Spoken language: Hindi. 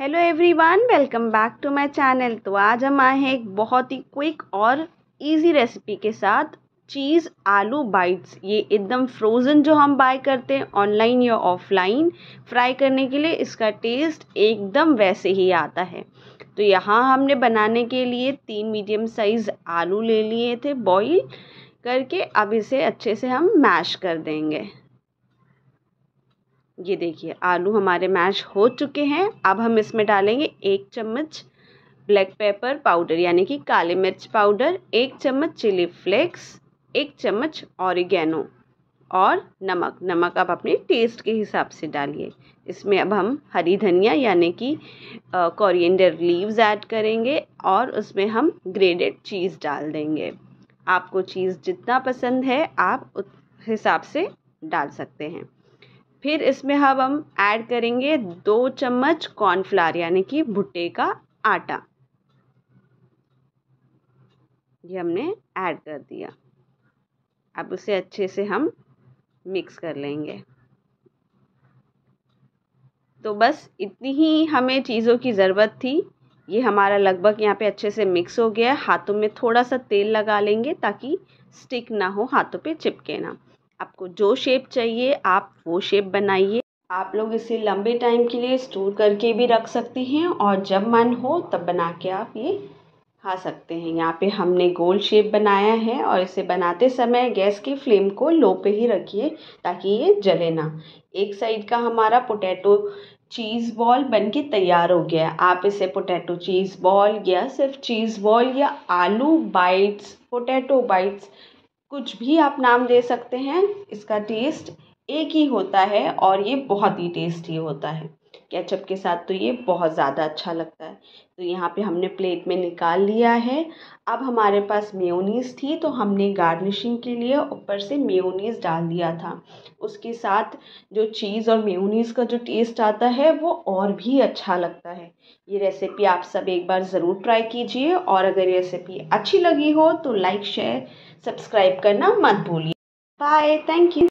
hello everyone welcome back to my channel तो आज हम आए हैं एक बहुत ही क्विक और इजी रेसिपी के साथ चीज़ आलू बाइट्स ये एकदम फ्रोज़न जो हम बाय करते हैं ऑनलाइन या ऑफलाइन फ्राई करने के लिए इसका टेस्ट एकदम वैसे ही आता है तो यहाँ हमने बनाने के लिए तीन मीडियम साइज़ आलू ले लिए थे बॉईल करके अब इसे अच्छे से हम मैश कर देंगे ये देखिए आलू हमारे मैश हो चुके हैं अब हम इसमें डालेंगे एक चम्मच ब्लैक पेपर पाउडर यानी कि काले मिर्च पाउडर एक चम्मच चिली फ्लेक्स एक चम्मच ऑरिगेनो और नमक नमक आप अपने टेस्ट के हिसाब से डालिए इसमें अब हम हरी धनिया यानी कि कोरिएंडर लीव्स ऐड करेंगे और उसमें हम ग्रेडेड चीज़ डाल देंगे आपको चीज़ जितना पसंद है आप उस हिसाब से डाल सकते हैं फिर इसमें हम हम ऐड करेंगे दो चम्मच कॉर्नफ्लावर यानी कि भुट्टे का आटा ये हमने ऐड कर दिया अब उसे अच्छे से हम मिक्स कर लेंगे तो बस इतनी ही हमें चीज़ों की ज़रूरत थी ये हमारा लगभग यहाँ पे अच्छे से मिक्स हो गया है हाथों में थोड़ा सा तेल लगा लेंगे ताकि स्टिक ना हो हाथों पे चिपके ना आपको जो शेप चाहिए आप वो शेप बनाइए आप लोग इसे लंबे टाइम के लिए स्टोर करके भी रख सकते हैं और जब मन हो तब बना के आप ये खा सकते हैं यहाँ पे हमने गोल शेप बनाया है और इसे बनाते समय गैस की फ्लेम को लो पे ही रखिए ताकि ये जले ना एक साइड का हमारा पोटैटो चीज़ बॉल बनके तैयार हो गया है आप इसे पोटैटो चीज़ बॉल या सिर्फ चीज़ बॉल या आलू बाइट्स पोटैटो बाइट्स कुछ भी आप नाम दे सकते हैं इसका टेस्ट एक ही होता है और ये बहुत ही टेस्टी होता है केचप के साथ तो ये बहुत ज़्यादा अच्छा लगता है तो यहाँ पे हमने प्लेट में निकाल लिया है अब हमारे पास मेयोनीज़ थी तो हमने गार्निशिंग के लिए ऊपर से मेयोनीज़ डाल दिया था उसके साथ जो चीज़ और मेयोनीज़ का जो टेस्ट आता है वो और भी अच्छा लगता है ये रेसिपी आप सब एक बार ज़रूर ट्राई कीजिए और अगर ये रेसिपी अच्छी लगी हो तो लाइक शेयर सब्सक्राइब करना मत भूलिए बाय थैंक यू